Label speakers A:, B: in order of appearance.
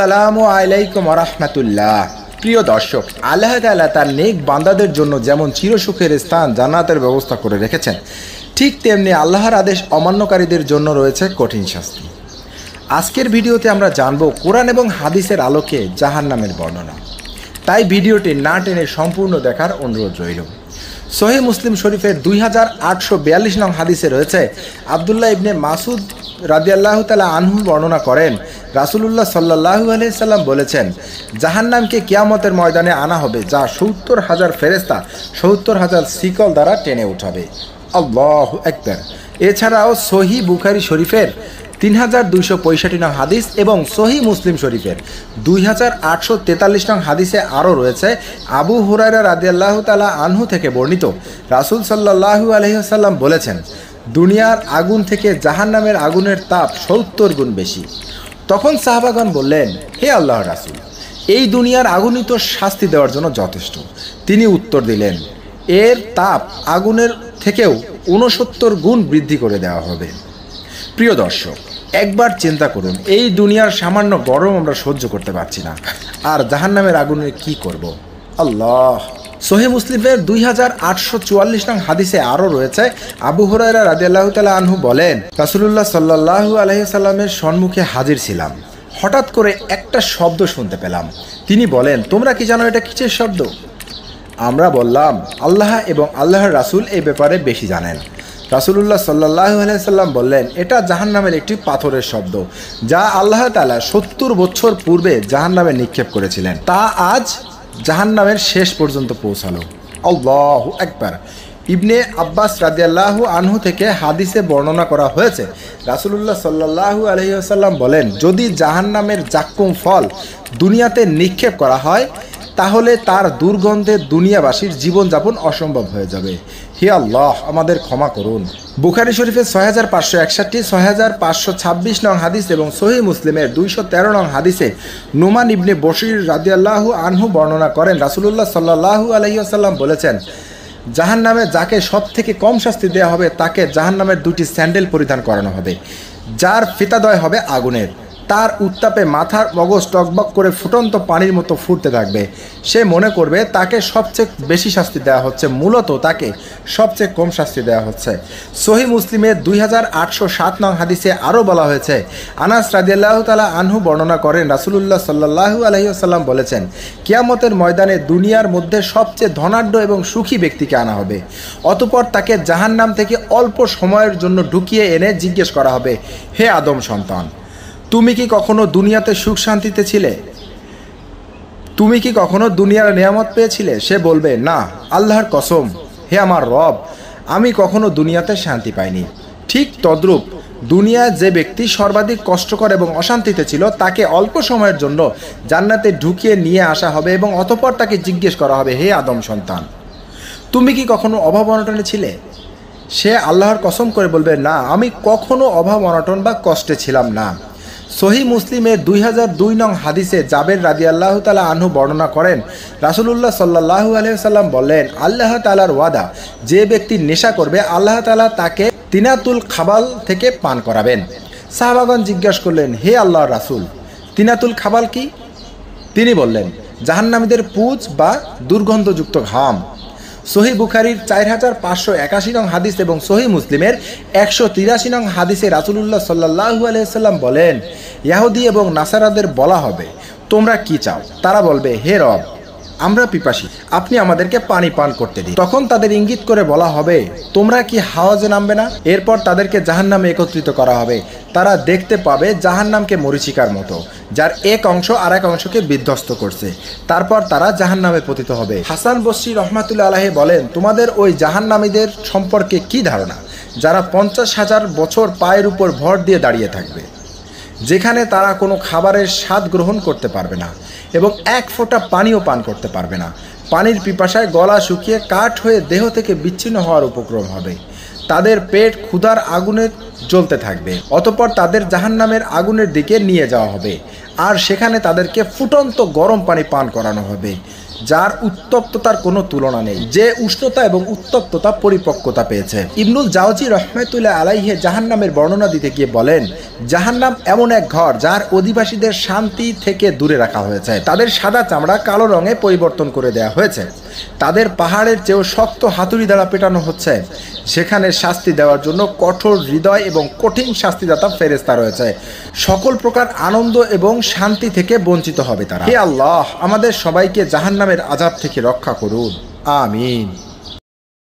A: সালামু আলাইকুম রহমতুল্লাহ প্রিয় দর্শক আল্লাহ তালা তার নেক বান্দাদের জন্য যেমন চিরসুখের স্থান জান্নাতের ব্যবস্থা করে রেখেছেন ঠিক তেমনি আল্লাহর আদেশ অমান্যকারীদের জন্য রয়েছে কঠিন শাস্তি আজকের ভিডিওতে আমরা জানব কোরআন এবং হাদিসের আলোকে জাহান নামের বর্ণনা তাই ভিডিওটি না টেনে সম্পূর্ণ দেখার অনুরোধ রইল সহি মুসলিম শরীফের দুই হাজার আটশো বিয়াল্লিশ নং হাদিসে রয়েছে আবদুল্লাহ ইবনে মাসুদ রাজিয়াল্লাহ তালা আনহু বর্ণনা করেন রাসুলুল্লাহ সাল্লাহু আলহিসাল্লাম বলেছেন জাহান্নামকে কিয়ামতের ময়দানে আনা হবে যা সত্তর হাজার ফেরেস্তা সত্তর হাজার শিকল দ্বারা টেনে উঠাবে আল্লাহ একবার এছাড়াও সহি বুখারি শরীফের তিন হাজার দুইশো পঁয়ষট্টি নং হাদিস এবং সহি মুসলিম শরীফের দুই হাজার আটশো তেতাল্লিশ নং হাদিসে আরও রয়েছে আবু হুরাইরা আল্লাহ তালা আনহু থেকে বর্ণিত রাসুল সাল্লাহু আলহিহাল্লাম বলেছেন দুনিয়ার আগুন থেকে জাহান্নামের আগুনের তাপ সত্তর গুণ বেশি তখন সাহাবাগন বললেন হে আল্লাহ রাসুল এই দুনিয়ার আগুনই তো শাস্তি দেওয়ার জন্য যথেষ্ট তিনি উত্তর দিলেন এর তাপ আগুনের থেকেও ঊনসত্তর গুণ বৃদ্ধি করে দেওয়া হবে প্রিয় দর্শক একবার চিন্তা করুন এই দুনিয়ার সামান্য গরম আমরা সহ্য করতে পারছি না আর জাহান্নামের আগুনে কি করব আল্লাহ সোহে মুসলিমের দুই হাজার আটশো চুয়াল্লিশ নং হাদিসে আরও রয়েছে আবু হরাইরা রাজি আল্লাহ আনহু বলেন রাসুলুল্লাহ সাল্লাহু আলহিসাল্লামের সম্মুখে হাজির ছিলাম হঠাৎ করে একটা শব্দ শুনতে পেলাম তিনি বলেন তোমরা কি জানো এটা কিসের শব্দ আমরা বললাম আল্লাহ এবং আল্লাহর রাসুল এই ব্যাপারে বেশি জানেন রাসুলুল্লাহ সাল্লাহু আলাইসাল্লাম বললেন এটা জাহান নামের একটি পাথরের শব্দ যা আল্লাহ তালা সত্তর বছর পূর্বে জাহান নামে নিক্ষেপ করেছিলেন তা আজ জাহান্নামের শেষ পর্যন্ত পৌঁছালো আল্লাহ একবার ইবনে আব্বাস রাজিয়াল্লাহু আনহু থেকে হাদিসে বর্ণনা করা হয়েছে রাসুলুল্লাহ সাল্লাহু আলহিহাসাল্লাম বলেন যদি জাহান্নামের জাক্কুম ফল দুনিয়াতে নিক্ষেপ করা হয় তাহলে তার দুর্গন্ধে দুনিয়াবাসীর জীবনযাপন অসম্ভব হয়ে যাবে হে আল্লাহ আমাদের ক্ষমা করুন বুখারি শরীফে ছয় হাজার পাঁচশো একষট্টি ছয় হাজার পাঁচশো ছাব্বিশ নং হাদিস এবং সহি মুসলিমের দুইশো তেরো নং হাদিসে নুমান ইবনে বশির রাজিয়াল্লাহু আনহু বর্ণনা করেন রাসুলুল্লাহ সাল্লাহু আলহিউসাল্লাম বলেছেন জাহান নামে যাকে সব থেকে কম শাস্তি দেওয়া হবে তাকে জাহান নামের দুটি স্যান্ডেল পরিধান করানো হবে যার ফিতাদয় হবে আগুনের তার উত্তাপে মাথার মগজ টকবক করে ফুটন্ত পানির মতো ফুটতে থাকবে সে মনে করবে তাকে সবচেয়ে বেশি শাস্তি দেওয়া হচ্ছে মূলত তাকে সবচেয়ে কম শাস্তি দেওয়া হচ্ছে সহি মুসলিমের দুই হাজার আটশো সাত নং হাদিসে আরও বলা হয়েছে আনাস রাজিয়াল্লাহ তালা আনহু বর্ণনা করেন রাসুলুল্লাহ সাল্লাহু আলহিউসাল্লাম বলেছেন কিয়ামতের ময়দানে দুনিয়ার মধ্যে সবচেয়ে ধনাঢ্য এবং সুখী ব্যক্তিকে আনা হবে অতপর তাকে জাহান্নাম থেকে অল্প সময়ের জন্য ঢুকিয়ে এনে জিজ্ঞেস করা হবে হে আদম সন্তান তুমি কি কখনো দুনিয়াতে সুখ শান্তিতে ছিলে তুমি কি কখনো দুনিয়ার নিয়ামত পেয়েছিলে সে বলবে না আল্লাহর কসম হে আমার রব আমি কখনো দুনিয়াতে শান্তি পাইনি ঠিক তদ্রূপ দুনিয়ায় যে ব্যক্তি সর্বাধিক কষ্টকর এবং অশান্তিতে ছিল তাকে অল্প সময়ের জন্য জান্নাতে ঢুকিয়ে নিয়ে আসা হবে এবং অতপর তাকে জিজ্ঞেস করা হবে হে আদম সন্তান তুমি কি কখনো অভাব অনটনে ছিলে সে আল্লাহর কসম করে বলবে না আমি কখনো অভাব অনটন বা কষ্টে ছিলাম না সহি মুসলিমের দুই হাজার দুই নং হাদিসে জাবের রাজি আল্লাহ তালা আনহু বর্ণনা করেন রাসুলুল্লাহ সাল্লাহু আলহাম বললেন আল্লাহ তালার ওয়াদা যে ব্যক্তি নেশা করবে আল্লাহ তালা তাকে তিনাতুল খাবাল থেকে পান করাবেন শাহবাগান জিজ্ঞাসা করলেন হে আল্লাহ রাসুল তিনাতুল খাবাল কি তিনি বললেন জাহান্নামীদের পুজ বা দুর্গন্ধযুক্ত ঘাম সহি বুখারির চার হাজার পাঁচশো একাশি নং হাদিস এবং সহি মুসলিমের একশো তিরাশি নং হাদিসে রাসুলুল্লাহ সাল্লাহ আলাইসাল্লাম বলেন ইয়াহুদি এবং নাসারাদের বলা হবে তোমরা কি চাও তারা বলবে হে রব আমরা পিপাসী আপনি আমাদেরকে পানি পান করতে দিন তখন তাদের ইঙ্গিত করে বলা হবে তোমরা কি হাওয়াজে নামবে না এরপর তাদেরকে জাহান নামে একত্রিত করা হবে তারা দেখতে পাবে জাহান নামকে মরিচিকার মতো যার এক অংশ আর এক অংশকে বিধ্বস্ত করছে তারপর তারা জাহান নামে পতিত হবে হাসান বসি রহমাতুল্লা আলাহে বলেন তোমাদের ওই জাহান নামীদের সম্পর্কে কি ধারণা যারা পঞ্চাশ হাজার বছর পায়ের উপর ভর দিয়ে দাঁড়িয়ে থাকবে যেখানে তারা কোনো খাবারের স্বাদ গ্রহণ করতে পারবে না এবং এক ফোঁটা পানিও পান করতে পারবে না পানির পিপাসায় গলা শুকিয়ে কাঠ হয়ে দেহ থেকে বিচ্ছিন্ন হওয়ার উপক্রম হবে তাদের পেট ক্ষুধার আগুনে জ্বলতে থাকবে অতপর তাদের জাহান নামের আগুনের দিকে নিয়ে যাওয়া হবে আর সেখানে তাদেরকে ফুটন্ত গরম পানি পান করানো হবে যার উত্তপ্ততার কোনো তুলনা নেই যে উষ্ণতা এবং উত্তপ্ততা পরিপক্কতা পেয়েছে ইবনুল জাওজি রহমেতুল্লাহ আলাইহে জাহান্নামের বর্ণনা দিতে গিয়ে বলেন জাহান্নাম এমন এক ঘর যার অধিবাসীদের শান্তি থেকে দূরে রাখা হয়েছে তাদের সাদা চামড়া কালো রঙে পরিবর্তন করে দেয়া হয়েছে তাদের পাহাড়ের চেয়েও শক্ত হাতুড়ি দ্বারা পেটানো হচ্ছে সেখানে শাস্তি দেওয়ার জন্য কঠোর হৃদয় এবং কঠিন শাস্তিদাতা ফেরেস্তা রয়েছে সকল প্রকার আনন্দ এবং শান্তি থেকে বঞ্চিত হবে তারা হে আল্লাহ আমাদের সবাইকে জাহান্নামের আজাব থেকে রক্ষা করুন আমিন